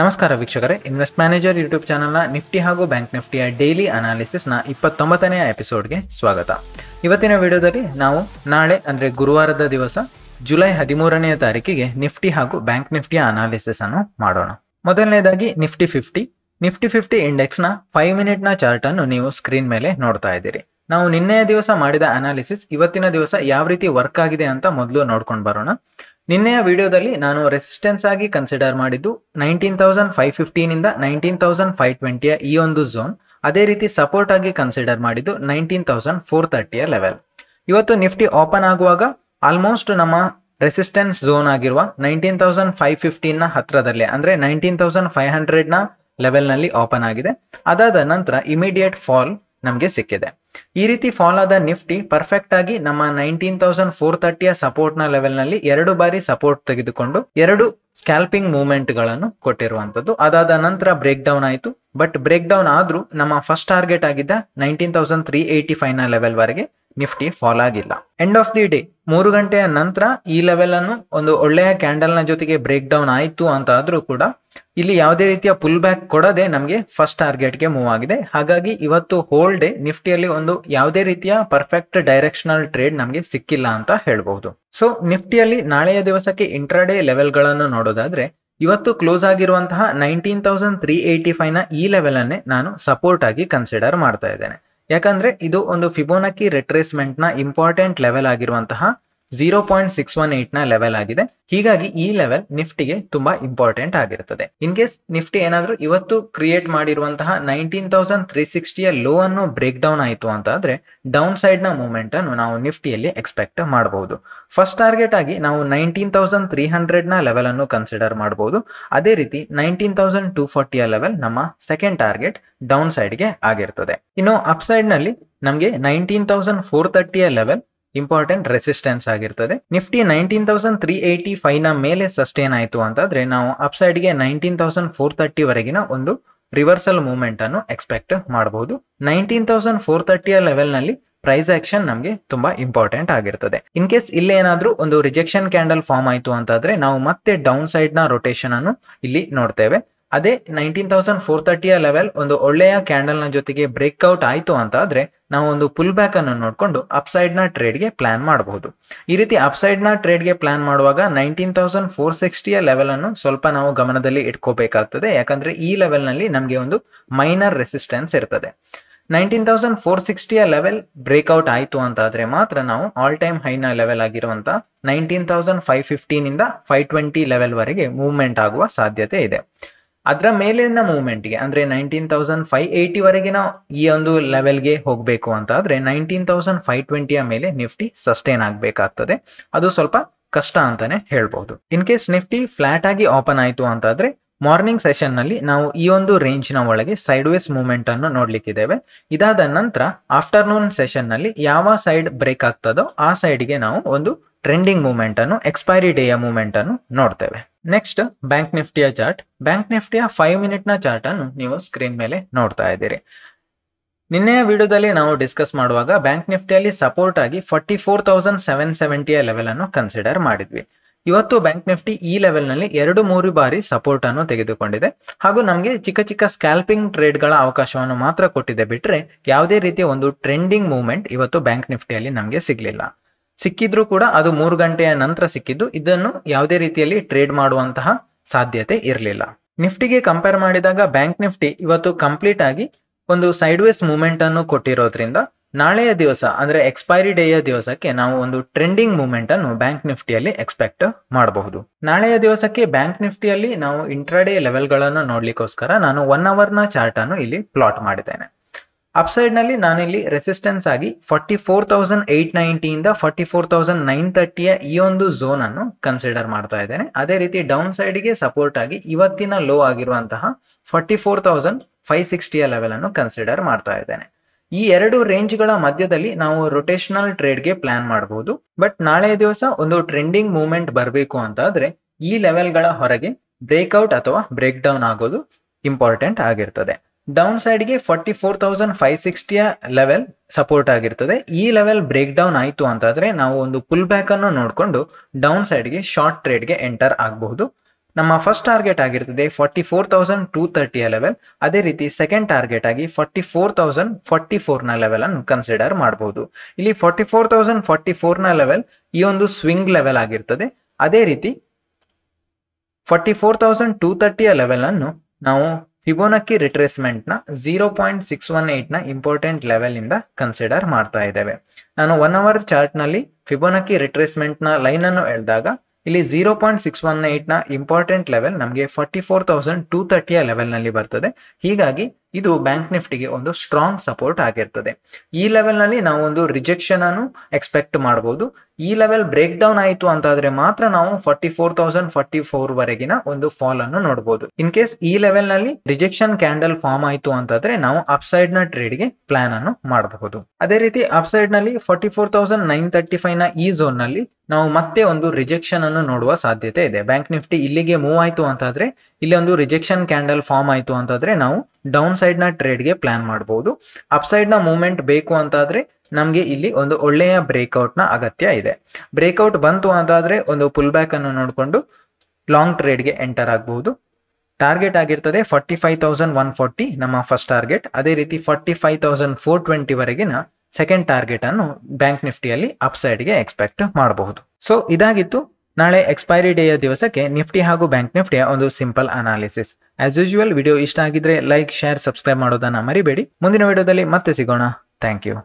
ನಮಸ್ಕಾರ ವೀಕ್ಷಕರೇ invest manager YouTube ನ ನಿಫ್ಟಿ ಹಾಗೂ ಬ್ಯಾಂಕ್ ನಿಫ್ಟಿಯ ಡೈಲಿ ಅನಾಲಿಸಿಸ್ನ ಇಪ್ಪತ್ತೊಂಬತ್ತನೆಯ ಎಪಿಸೋಡ್ಗೆ ಸ್ವಾಗತ ಇವತ್ತಿನ ವಿಡಿಯೋದಲ್ಲಿ ನಾವು ನಾಳೆ ಅಂದ್ರೆ ಗುರುವಾರದ ದಿವಸ ಜುಲೈ ಹದಿಮೂರನೆಯ ತಾರೀಕಿಗೆ ನಿಫ್ಟಿ ಹಾಗೂ ಬ್ಯಾಂಕ್ ನಿಫ್ಟಿಯ ಅನಾಲಿಸಿಸ್ ಅನ್ನು ಮಾಡೋಣ ಮೊದಲನೇದಾಗಿ ನಿಫ್ಟಿ ಫಿಫ್ಟಿ ನಿಫ್ಟಿ ಫಿಫ್ಟಿ ಇಂಡೆಕ್ಸ್ನ ಫೈವ್ ಮಿನಿಟ್ನ ಅನ್ನು ನೀವು ಸ್ಕ್ರೀನ್ ಮೇಲೆ ನೋಡ್ತಾ ಇದ್ದೀರಿ ನಾವು ನಿನ್ನೆಯ ದಿವಸ ಮಾಡಿದ ಅನಾಲಿಸಿಸ್ ಇವತ್ತಿನ ದಿವಸ ಯಾವ ರೀತಿ ವರ್ಕ್ ಆಗಿದೆ ಅಂತ ಮೊದಲು ನೋಡ್ಕೊಂಡು ಬರೋಣ ನಿನ್ನೆಯ ವಿಡಿಯೋದಲ್ಲಿ ನಾನು ರೆಸಿಸ್ಟೆನ್ಸ್ ಆಗಿ ಕನ್ಸಿಡರ್ ಮಾಡಿದ್ದು ನೈನ್ಟೀನ್ ತೌಸಂಡ್ ಫೈವ್ ಫಿಫ್ಟೀನಿಂದ ನೈನ್ಟೀನ್ ತೌಸಂಡ್ ಫೈವ್ ಟ್ವೆಂಟಿಯ ಈ ಒಂದು ಝೋನ್ ಅದೇ ರೀತಿ ಸಪೋರ್ಟ್ ಆಗಿ ಕನ್ಸಿಡರ್ ಮಾಡಿದ್ದು ನೈನ್ಟೀನ್ ತೌಸಂಡ್ ಫೋರ್ ತರ್ಟಿಯ ಲೆವೆಲ್ ಇವತ್ತು ನಿಫ್ಟಿ ಓಪನ್ ಆಗುವಾಗ ಆಲ್ಮೋಸ್ಟ್ ನಮ್ಮ ರೆಸಿಸ್ಟೆನ್ಸ್ ಝೋನ್ ಆಗಿರುವ ನೈನ್ಟೀನ್ ತೌಸಂಡ್ ಫೈವ್ ಫಿಫ್ಟೀನ್ನ ಹತ್ರದಲ್ಲೇ ಅಂದರೆ ನೈನ್ಟೀನ್ ತೌಸಂಡ್ ಫೈವ್ ಹಂಡ್ರೆಡ್ನ ಲೆವೆಲ್ನಲ್ಲಿ ಓಪನ್ ಆಗಿದೆ ಅದಾದ ನಂತರ ಇಮಿಡಿಯೇಟ್ ಫಾಲ್ ನಮಗೆ ಸಿಕ್ಕಿದೆ ಈ ರೀತಿ ಫಾಲೋ ಆದ ನಿಫ್ಟಿ ಪರ್ಫೆಕ್ಟ್ ಆಗಿ ನಮ್ಮ ನೈನ್ಟೀನ್ ತೌಸಂಡ್ ಫೋರ್ ತರ್ಟಿಯ ಸಪೋರ್ಟ್ ನ ಲೆವೆಲ್ ನಲ್ಲಿ ಎರಡು ಬಾರಿ ಸಪೋರ್ಟ್ ತೆಗೆದುಕೊಂಡು ಎರಡು ಸ್ಕ್ಯಾಲ್ಪಿಂಗ್ ಮೂವ್ಮೆಂಟ್ ಗಳನ್ನು ಕೊಟ್ಟಿರುವಂತದ್ದು ಅದಾದ ನಂತರ ಬ್ರೇಕ್ ಡೌನ್ ಆಯಿತು ಬಟ್ ಬ್ರೇಕ್ ಡೌನ್ ಆದ್ರೂ ನಮ್ಮ ಫಸ್ಟ್ ಟಾರ್ಗೆಟ್ ಆಗಿದ್ದ nineteen thousand three eighty five ನ ಲೆವೆಲ್ ವರೆಗೆ ನಿಫ್ಟಿ ಫಾಲ್ ಆಗಿಲ್ಲ ಎಂಡ್ ಆಫ್ ದಿ ಡೇ ಮೂರು ಗಂಟೆಯ ನಂತರ ಈ ಲೆವೆಲ್ ಅನ್ನು ಒಂದು ಒಳ್ಳೆಯ ಕ್ಯಾಂಡಲ್ ನ ಜೊತೆಗೆ ಬ್ರೇಕ್ ಡೌನ್ ಆಯಿತು ಅಂತ ಆದ್ರೂ ಕೂಡ ಇಲ್ಲಿ ಯಾವುದೇ ರೀತಿಯ ಪುಲ್ ಬ್ಯಾಕ್ ಕೊಡದೆ ನಮಗೆ ಫಸ್ಟ್ ಟಾರ್ಗೆಟ್ ಗೆ ಮೂವ್ ಆಗಿದೆ ಹಾಗಾಗಿ ಇವತ್ತು ಹೋಲ್ ಡೇ ನಿಫ್ಟಿಯಲ್ಲಿ ಒಂದು ಯಾವುದೇ ರೀತಿಯ ಪರ್ಫೆಕ್ಟ್ ಡೈರೆಕ್ಷನಲ್ ಟ್ರೇಡ್ ನಮಗೆ ಸಿಕ್ಕಿಲ್ಲ ಅಂತ ಹೇಳಬಹುದು ಸೊ ನಿಫ್ಟಿಯಲ್ಲಿ ನಾಳೆಯ ದಿವಸಕ್ಕೆ ಇಂಟ್ರಾಡೇ ಲೆವೆಲ್ ಗಳನ್ನು ನೋಡೋದಾದ್ರೆ ಇವತ್ತು ಕ್ಲೋಸ್ ಆಗಿರುವಂತಹ nineteen thousand three eighty five ನ ಈ ಲೆವೆಲ್ ಅನ್ನೇ ನಾನು ಸಪೋರ್ಟ್ ಆಗಿ ಕನ್ಸಿಡರ್ ಮಾಡ್ತಾ ಇದ್ದೇನೆ ಯಾಕಂದ್ರೆ ಇದು ಒಂದು ಫಿಬೋನಕಿ ರಿಟ್ರೇಸ್ಮೆಂಟ್ ನ ಇಂಪಾರ್ಟೆಂಟ್ ಲೆವೆಲ್ ಆಗಿರುವಂತಹ zero point six one eight ನ ಲೆವೆಲ್ ಆಗಿದೆ ಹೀಗಾಗಿ ಈ ಲೆವೆಲ್ ನಿಫ್ಟಿಗೆ ತುಂಬಾ ಇಂಪಾರ್ಟೆಂಟ್ ಆಗಿರುತ್ತದೆ ಇನ್ ಕೇಸ್ ನಿಫ್ಟಿ ಏನಾದ್ರೂ ಇವತ್ತು ಕ್ರಿಯೇಟ್ ಮಾಡಿರುವಂತಹ ನೈನ್ಟೀನ್ ತೌಸಂಡ್ ತ್ರೀ ಸಿಕ್ಸ್ಟಿಯ ಲೋ ಅನ್ನು ಬ್ರೇಕ್ ಡೌನ್ ಆಯಿತು ಅಂತ ಆದ್ರೆ ಡೌನ್ ಸೈಡ್ ನ ಮೂಮೆಂಟ್ ಅನ್ನು ನಾವು ನಿಫ್ಟಿಯಲ್ಲಿ ಎಕ್ಸ್ಪೆಕ್ಟ್ ಮಾಡಬಹುದು ಫಸ್ಟ್ ಟಾರ್ಗೆಟ್ ಆಗಿ ನಾವು ನೈನ್ಟೀನ್ ತೌಸಂಡ್ ತ್ರೀ ಹಂಡ್ರೆಡ್ ನ ಲೆವೆಲ್ ಅನ್ನು ಕನ್ಸಿಡರ್ ಮಾಡಬಹುದು ಅದೇ ರೀತಿ ನೈನ್ಟೀನ್ ತೌಸಂಡ್ ಟೂ ಫಾರ್ಟಿಯ ಲೆವೆಲ್ ನಮ್ಮ ಸೆಕೆಂಡ್ ಟಾರ್ಗೆಟ್ ಡೌನ್ ಸೈಡ್ ಗೆ ಆಗಿರ್ತದೆ ಇನ್ನು ಅಪ್ ಸೈಡ್ ನಲ್ಲಿ ನಮಗೆ ನೈನ್ಟೀನ್ ತೌಸಂಡ್ ಫೋರ್ ತರ್ಟಿಯ ಲೆವೆಲ್ ಇಂಪಾರ್ಟೆಂಟ್ ರೆಸಿಸ್ಟೆನ್ಸ್ ಆಗಿರ್ತದೆ Nifty nineteen thousand three eighty five ನ ಮೇಲೆ ಸಸ್ಟೇನ್ ಆಯಿತು ಅಂತಂದ್ರೆ ನಾವು ಸೈಡ್ ಗೆ ನೈನ್ಟೀನ್ ತೌಸಂಡ್ ಫೋರ್ ತರ್ಟಿ ವರೆಗಿನ ಒಂದು ರಿವರ್ಸಲ್ ಮೂವ್ಮೆಂಟ್ ಅನ್ನು ಎಕ್ಸ್ಪೆಕ್ಟ್ ಮಾಡಬಹುದು ನೈನ್ಟೀನ್ ತೌಸಂಡ್ ಫೋರ್ ತರ್ಟಿಯ ಲೆವೆಲ್ ನಲ್ಲಿ ಪ್ರೈಸ್ ಆಕ್ಷನ್ ನಮಗೆ ತುಂಬಾ ಇಂಪಾರ್ಟೆಂಟ್ ಆಗಿರ್ತದೆ ಇನ್ ಕೇಸ್ ಇಲ್ಲಿ ಏನಾದ್ರೂ ಒಂದು ರಿಜೆಕ್ಷನ್ ಕ್ಯಾಂಡಲ್ ಫಾರ್ಮ್ ಆಯಿತು ಅಂತಾದ್ರೆ ನಾವು ಮತ್ತೆ ಡೌನ್ ಸೈಡ್ ನ ರೊಟೇಷನ್ ಅನ್ನು ಇಲ್ಲಿ ನೋಡ್ತೇವೆ ಅದೇ ನೈನ್ಟೀನ್ ತೌಸಂಡ್ ಫೋರ್ ತರ್ಟಿಯ ಲೆವೆಲ್ ಒಂದು ಒಳ್ಳೆಯ ಕ್ಯಾಂಡಲ್ ನ ಜೊತೆಗೆ ಬ್ರೇಕ್ಔಟ್ ಆಯಿತು ಅಂತ ಆದ್ರೆ ನಾವು ಒಂದು ಪುಲ್ ಬ್ಯಾಕ್ ಅನ್ನು ನೋಡಿಕೊಂಡು ಅಪ್ಸೈಡ್ ನ ಟ್ರೇಡ್ ಗೆ ಪ್ಲಾನ್ ಮಾಡಬಹುದು ಈ ರೀತಿ ಅಪ್ಸೈಡ್ ನ ಟ್ರೇಡ್ ಗೆ ಪ್ಲಾನ್ ಮಾಡುವಾಗ ನೈನ್ಟೀನ್ ತೌಸಂಡ್ ಫೋರ್ ಸಿಕ್ಸ್ಟಿಯ ಲೆವೆಲ್ ಅನ್ನು ಸ್ವಲ್ಪ ನಾವು ಗಮನದಲ್ಲಿ ಇಟ್ಕೋಬೇಕಾಗ್ತದೆ ಯಾಕಂದ್ರೆ ಈ ಲೆವೆಲ್ ನಲ್ಲಿ ನಮಗೆ ಒಂದು ಮೈನರ್ ರೆಸಿಸ್ಟೆನ್ಸ್ ಇರ್ತದೆ ನೈನ್ಟೀನ್ ತೌಸಂಡ್ ಫೋರ್ ಸಿಕ್ಸ್ಟಿಯ ಲೆವೆಲ್ ಬ್ರೇಕ್ಔಟ್ ಆಯಿತು ಅಂತ ಆದ್ರೆ ಮಾತ್ರ ನಾವು ಆಲ್ ಟೈಮ್ ಹೈನ ಲೆವೆಲ್ ಆಗಿರುವಂಥ ನೈನ್ಟೀನ್ ತೌಸಂಡ್ ಫೈವ್ ಫಿಫ್ಟೀನಿಂದ ಫೈವ್ ಟ್ವೆಂಟಿ ಲೆವೆಲ್ವರೆಗೆ ಮೂವ್ಮೆಂಟ್ ಆಗುವ ಸಾಧ್ಯತೆ ಇದೆ ಅದರ ಮೇಲಿನ ಮೂವ್ಮೆಂಟ್ಗೆ ಅಂದ್ರೆ ನೈನ್ಟೀನ್ ತೌಸಂಡ್ ಫೈವ್ ಏಯ್ಟಿವರೆಗಿನ ಈ ಒಂದು ಲೆವೆಲ್ಗೆ ಹೋಗಬೇಕು ಅಂತ ಆದರೆ ನೈನ್ಟೀನ್ ತೌಸಂಡ್ ಫೈವ್ ಟ್ವೆಂಟಿಯ ಮೇಲೆ ನಿಫ್ಟಿ ಸಸ್ಟೈನ್ ಆಗಬೇಕಾಗ್ತದೆ ಅದು ಸ್ವಲ್ಪ ಕಷ್ಟ ಅಂತಾನೆ ಹೇಳ್ಬೋದು ಇನ್ ಕೇಸ್ ನಿಫ್ಟಿ ಫ್ಲಾಟ್ ಆಗಿ ಓಪನ್ ಆಯಿತು ಅಂತಾದರೆ ಮಾರ್ನಿಂಗ್ ಸೆಷನ್ ನಲ್ಲಿ ನಾವು ಈ ಒಂದು ರೇಂಜ್ ನ ಒಳಗೆ ಸೈಡ್ ವೇಸ್ ಮೂವ್ಮೆಂಟ್ ಅನ್ನು ನೋಡ್ಲಿಕ್ಕಿದ್ದೇವೆ ಇದಾದ ನಂತರ ಆಫ್ಟರ್ನೂನ್ ಸೆಷನ್ ನಲ್ಲಿ ಯಾವ ಸೈಡ್ ಬ್ರೇಕ್ ಆಗ್ತದೋ ಆ ಸೈಡ್ ಗೆ ನಾವು ಒಂದು ಟ್ರೆಂಡಿಂಗ್ ಮೂವ್ಮೆಂಟ್ ಅನ್ನು ಎಕ್ಸ್ಪೈರಿ ಡೇಯ ಮೂವ್ಮೆಂಟ್ ಅನ್ನು ನೋಡ್ತೇವೆ ನೆಕ್ಸ್ಟ್ ಬ್ಯಾಂಕ್ ನಿಫ್ಟಿಯ ಚಾರ್ಟ್ ಬ್ಯಾಂಕ್ ನಿಫ್ಟಿಯ ಫೈವ್ ಮಿನಿಟ್ ನ ಚಾರ್ಟ್ ಅನ್ನು ನೀವು ಸ್ಕ್ರೀನ್ ಮೇಲೆ ನೋಡ್ತಾ ಇದ್ದೀರಿ ನಿನ್ನೆಯ ವಿಡಿಯೋದಲ್ಲಿ ನಾವು ಡಿಸ್ಕಸ್ ಮಾಡುವಾಗ ಬ್ಯಾಂಕ್ ನಿಫ್ಟಿಯಲ್ಲಿ ಸಪೋರ್ಟ್ ಆಗಿ ಫಾರ್ಟಿ ಫೋರ್ ತೌಸಂಡ್ ಸೆವೆನ್ ಸೆವೆಂಟಿಯ ಲೆವೆಲ್ ಅನ್ನು ಕನ್ಸಿಡರ್ ಮಾಡಿದ್ವಿ ಇವತ್ತು ಬ್ಯಾಂಕ್ ನಿಫ್ಟಿ ಈ ಲೆವೆಲ್ ನಲ್ಲಿ ಎರಡು ಮೂರು ಬಾರಿ ಸಪೋರ್ಟ್ ಅನ್ನು ತೆಗೆದುಕೊಂಡಿದೆ ಹಾಗೂ ನಮಗೆ ಚಿಕ್ಕ ಚಿಕ್ಕ ಸ್ಕ್ಯಾಲ್ಪಿಂಗ್ ಟ್ರೇಡ್ ಗಳ ಅವಕಾಶವನ್ನು ಮಾತ್ರ ಕೊಟ್ಟಿದೆ ಬಿಟ್ರೆ ಯಾವುದೇ ರೀತಿಯ ಒಂದು ಟ್ರೆಂಡಿಂಗ್ ಮೂವ್ಮೆಂಟ್ ಇವತ್ತು ಬ್ಯಾಂಕ್ ನಿಫ್ಟಿಯಲ್ಲಿ ನಮಗೆ ಸಿಗಲಿಲ್ಲ ಸಿಕ್ಕಿದ್ರೂ ಕೂಡ ಅದು ಮೂರು ಗಂಟೆಯ ನಂತರ ಸಿಕ್ಕಿದ್ದು ಇದನ್ನು ಯಾವುದೇ ರೀತಿಯಲ್ಲಿ ಟ್ರೇಡ್ ಮಾಡುವಂತಹ ಸಾಧ್ಯತೆ ಇರಲಿಲ್ಲ ನಿಫ್ಟಿಗೆ ಕಂಪೇರ್ ಮಾಡಿದಾಗ ಬ್ಯಾಂಕ್ ನಿಫ್ಟಿ ಇವತ್ತು ಕಂಪ್ಲೀಟ್ ಆಗಿ ಒಂದು ಸೈಡ್ ವೇಸ್ ಮೂವ್ಮೆಂಟ್ ಅನ್ನು ಕೊಟ್ಟಿರೋದ್ರಿಂದ ನಾಳೆಯ ದಿವಸ ಅಂದ್ರೆ ಎಕ್ಸ್ಪೈರಿ ಡೇಯ ದಿವಸಕ್ಕೆ ನಾವು ಒಂದು ಟ್ರೆಂಡಿಂಗ್ ಮೂಮೆಂಟ್ ಅನ್ನು ಬ್ಯಾಂಕ್ ನಿಫ್ಟಿಯಲ್ಲಿ ಎಕ್ಸ್ಪೆಕ್ಟ್ ಮಾಡಬಹುದು ನಾಳೆಯ ದಿವಸಕ್ಕೆ ಬ್ಯಾಂಕ್ ನಿಫ್ಟಿಯಲ್ಲಿ ನಾವು ಇಂಟ್ರಾಡೇ ಲೆವೆಲ್ ಗಳನ್ನು ನೋಡ್ಲಿಕ್ಕೋಸ್ಕರ ನಾನು ಒನ್ ಅವರ್ ನ ಚಾರ್ಟ್ ಅನ್ನು ಇಲ್ಲಿ ಪ್ಲಾಟ್ ಮಾಡಿದ್ದೇನೆ ಅಪ್ಸೈಡ್ ನಲ್ಲಿ ನಾನು ಇಲ್ಲಿ ರೆಸಿಸ್ಟೆನ್ಸ್ ಆಗಿ ಫಾರ್ಟಿ ಫೋರ್ ತೌಸಂಡ್ ಏಟ್ ನೈಂಟಿಯಿಂದ ಫಾರ್ಟಿ ಫೋರ್ ತೌಸಂಡ್ ನೈನ್ ತರ್ಟಿಯ ಈ ಒಂದು ಝೋನ್ ಅನ್ನು ಕನ್ಸಿಡರ್ ಮಾಡ್ತಾ ಇದ್ದೇನೆ ಅದೇ ರೀತಿ ಡೌನ್ ಗೆ ಸಪೋರ್ಟ್ ಆಗಿ ಇವತ್ತಿನ ಲೋ ಆಗಿರುವಂತಹ ಫಾರ್ಟಿ ಫೋರ್ ತೌಸಂಡ್ ಫೈವ್ ಸಿಕ್ಸ್ಟಿಯ ಲೆವೆಲ್ ಅನ್ನು ಕನ್ಸಿಡರ್ ಮಾಡ್ತಾ ಇದ್ದೇನೆ ಈ ಎರಡು ರೇಂಜ್ಗಳ ಮಧ್ಯದಲ್ಲಿ ನಾವು ರೊಟೇಷನಲ್ ಟ್ರೇಡ್ಗೆ ಪ್ಲಾನ್ ಮಾಡಬಹುದು ಬಟ್ ನಾಳೆ ದಿವಸ ಒಂದು ಟ್ರೆಂಡಿಂಗ್ ಮೂವ್ಮೆಂಟ್ ಬರಬೇಕು ಅಂತ ಆದ್ರೆ ಈ ಲೆವೆಲ್ಗಳ ಹೊರಗೆ ಬ್ರೇಕ್ಔಟ್ ಅಥವಾ ಬ್ರೇಕ್ ಡೌನ್ ಆಗೋದು ಇಂಪಾರ್ಟೆಂಟ್ ಆಗಿರ್ತದೆ ಡೌನ್ ಸೈಡ್ಗೆ ಫಾರ್ಟಿ ಫೋರ್ ತೌಸಂಡ್ ಫೈವ್ ಸಿಕ್ಸ್ಟಿಯ ಲೆವೆಲ್ ಸಪೋರ್ಟ್ ಆಗಿರ್ತದೆ ಈ ಲೆವೆಲ್ ಬ್ರೇಕ್ ಡೌನ್ ಆಯಿತು ಅಂತಾದ್ರೆ ನಾವು ಒಂದು ಪುಲ್ ಬ್ಯಾಕ್ ಅನ್ನು ನೋಡಿಕೊಂಡು ಡೌನ್ ಸೈಡ್ಗೆ ಶಾರ್ಟ್ ಟ್ರೇಡ್ಗೆ ಎಂಟರ್ ಆಗಬಹುದು ನಮ್ಮ ಫಸ್ಟ್ ಟಾರ್ಗೆಟ್ ಆಗಿರ್ತದೆ ಫಾರ್ಟಿ ಫೋರ್ ತೌಸಂಡ್ ಟೂ ತರ್ಟಿಯ ಲೆವೆಲ್ ಅದೇ ರೀತಿ ಸೆಕೆಂಡ್ ಟಾರ್ಗೆಟ್ ಆಗಿ ಫಾರ್ಟಿ ಫೋರ್ ತೌಸಂಡ್ ಫಾರ್ಟಿ ನ ಲೆವೆಲ್ ಅನ್ನು ಕನ್ಸಿಡರ್ ಮಾಡಬಹುದು ಇಲ್ಲಿ ಫಾರ್ಟಿ ಫೋರ್ ತೌಸಂಡ್ ಫಾರ್ಟಿ ನ ಲೆವೆಲ್ ಈ ಒಂದು ಸ್ವಿಂಗ್ ಲೆವೆಲ್ ಆಗಿರ್ತದೆ ಅದೇ ರೀತಿ ಫಾರ್ಟಿ ಫೋರ್ ತೌಸಂಡ್ ಟೂ ತರ್ಟಿಯ ಲೆವೆಲ್ ಅನ್ನು ನಾವು ಫಿಬೋನಕ್ಕಿ ರಿಟ್ರೇಸ್ಮೆಂಟ್ ನ zero point six one eight ನ ಇಂಪಾರ್ಟೆಂಟ್ ಲೆವೆಲ್ ಇಂದ ಕನ್ಸಿಡರ್ ಮಾಡ್ತಾ ಇದ್ದೇವೆ ನಾನು ಒನ್ ಅವರ್ ಚಾರ್ಟ್ ನಲ್ಲಿ ಫಿಬೋನಕ್ಕಿ ರಿಟ್ರೇಸ್ಮೆಂಟ್ ನ ಲೈನ್ ಅನ್ನು ಎಳೆದಾಗ ಇಲ್ಲಿ zero point six one eight ನ ಇಂಪಾರ್ಟೆಂಟ್ ಲೆವೆಲ್ ನಮಗೆ ಫಾರ್ಟಿ ಫೋರ್ ತೌಸಂಡ್ ಟೂ ತರ್ಟಿಯ ಲೆವೆಲ್ ನಲ್ಲಿ ಬರ್ತದೆ ಹೀಗಾಗಿ ಇದು ಬ್ಯಾಂಕ್ ನಿಫ್ಟಿಗೆ ಒಂದು ಸ್ಟ್ರಾಂಗ್ ಸಪೋರ್ಟ್ ಆಗಿರ್ತದೆ ಈ ಲೆವೆಲ್ ನಲ್ಲಿ ನಾವು ಒಂದು ರಿಜೆಕ್ಷನ್ ಅನ್ನು ಎಕ್ಸ್ಪೆಕ್ಟ್ ಮಾಡಬಹುದು ಈ ಲೆವೆಲ್ ಬ್ರೇಕ್ ಡೌನ್ ಆಯಿತು ಅಂತಾದ್ರೆ ಮಾತ್ರ ನಾವು forty four thousand forty four ವರೆಗಿನ ಒಂದು ಫಾಲ್ ಅನ್ನು ನೋಡಬಹುದು ಇನ್ ಕೇಸ್ ಈ ಲೆವೆಲ್ ನಲ್ಲಿ ರಿಜೆಕ್ಷನ್ ಕ್ಯಾಂಡಲ್ ಫಾರ್ಮ್ ಆಯಿತು ಅಂತಾದ್ರೆ ನಾವು ಅಪ್ಸೈಡ್ ನ ಟ್ರೇಡ್ ಗೆ ಪ್ಲಾನ್ ಅನ್ನು ಮಾಡಬಹುದು ಅದೇ ರೀತಿ ಅಪ್ಸೈಡ್ ನಲ್ಲಿ forty four thousand nine thirty five ನ ಈ ಝೋನ್ ನಲ್ಲಿ ನಾವು ಮತ್ತೆ ಒಂದು ರಿಜೆಕ್ಷನ್ ಅನ್ನು ನೋಡುವ ಸಾಧ್ಯತೆ ಇದೆ ಬ್ಯಾಂಕ್ ನಿಫ್ಟಿ ಇಲ್ಲಿಗೆ ಮೂವ್ ಆಯಿತು ಅಂತಾದ್ರೆ ಇಲ್ಲಿ ಒಂದು ರಿಜೆಕ್ಷನ್ ಕ್ಯಾಂಡಲ್ ಫಾರ್ಮ್ ಆಯಿತು ಅಂತಾದ್ರೆ ನಾವು ಡೌನ್ ಸೈಡ್ ನ ಟ್ರೇಡ್ ಗೆ ಪ್ಲಾನ್ ಮಾಡಬಹುದು ಅಪ್ ನ ಮೂವ್ಮೆಂಟ್ ಬೇಕು ಅಂತಾದ್ರೆ ನಮಗೆ ಇಲ್ಲಿ ಒಂದು ಒಳ್ಳೆಯ ಬ್ರೇಕ್ಔಟ್ ನ ಅಗತ್ಯ ಇದೆ ಬ್ರೇಕ್ಔಟ್ ಬಂತು ಅಂತಾದ್ರೆ ಒಂದು ಪುಲ್ ಬ್ಯಾಕ್ ಅನ್ನು ನೋಡಿಕೊಂಡು ಲಾಂಗ್ ಟ್ರೇಡ್ಗೆ ಎಂಟರ್ ಆಗಬಹುದು ಟಾರ್ಗೆಟ್ ಆಗಿರ್ತದೆ forty five thousand one forty ನಮ್ಮ ಫಸ್ಟ್ ಟಾರ್ಗೆಟ್ ಅದೇ ರೀತಿ ಫಾರ್ಟಿ ಫೈವ್ ತೌಸಂಡ್ ಫೋರ್ ವರೆಗಿನ ಸೆಕೆಂಡ್ ಟಾರ್ಗೆಟ್ ಅನ್ನು ಬ್ಯಾಂಕ್ ನಿಫ್ಟಿಯಲ್ಲಿ ಅಪ್ ಗೆ ಎಕ್ಸ್ಪೆಕ್ಟ್ ಮಾಡಬಹುದು ಸೊ ಇದಾಗಿತ್ತು ನಾಳೆ ಎಕ್ಸ್ಪೈರಿ ಡೇಯ ದಿವಸಕ್ಕೆ ನಿಫ್ಟಿ ಹಾಗೂ ಬ್ಯಾಂಕ್ ನಿಫ್ಟಿಯ ಒಂದು simple analysis as usual video ಇಷ್ಟ ಆಗಿದ್ರೆ ಲೈಕ್ ಶೇರ್ ಸಬ್ಸ್ಕ್ರೈಬ್ ಮಾಡೋದನ್ನ ಮರಿಬೇಡಿ ಮುಂದಿನ ವಿಡಿಯೋದಲ್ಲಿ ಮತ್ತೆ ಸಿಗೋಣ ಥ್ಯಾಂಕ್ ಯು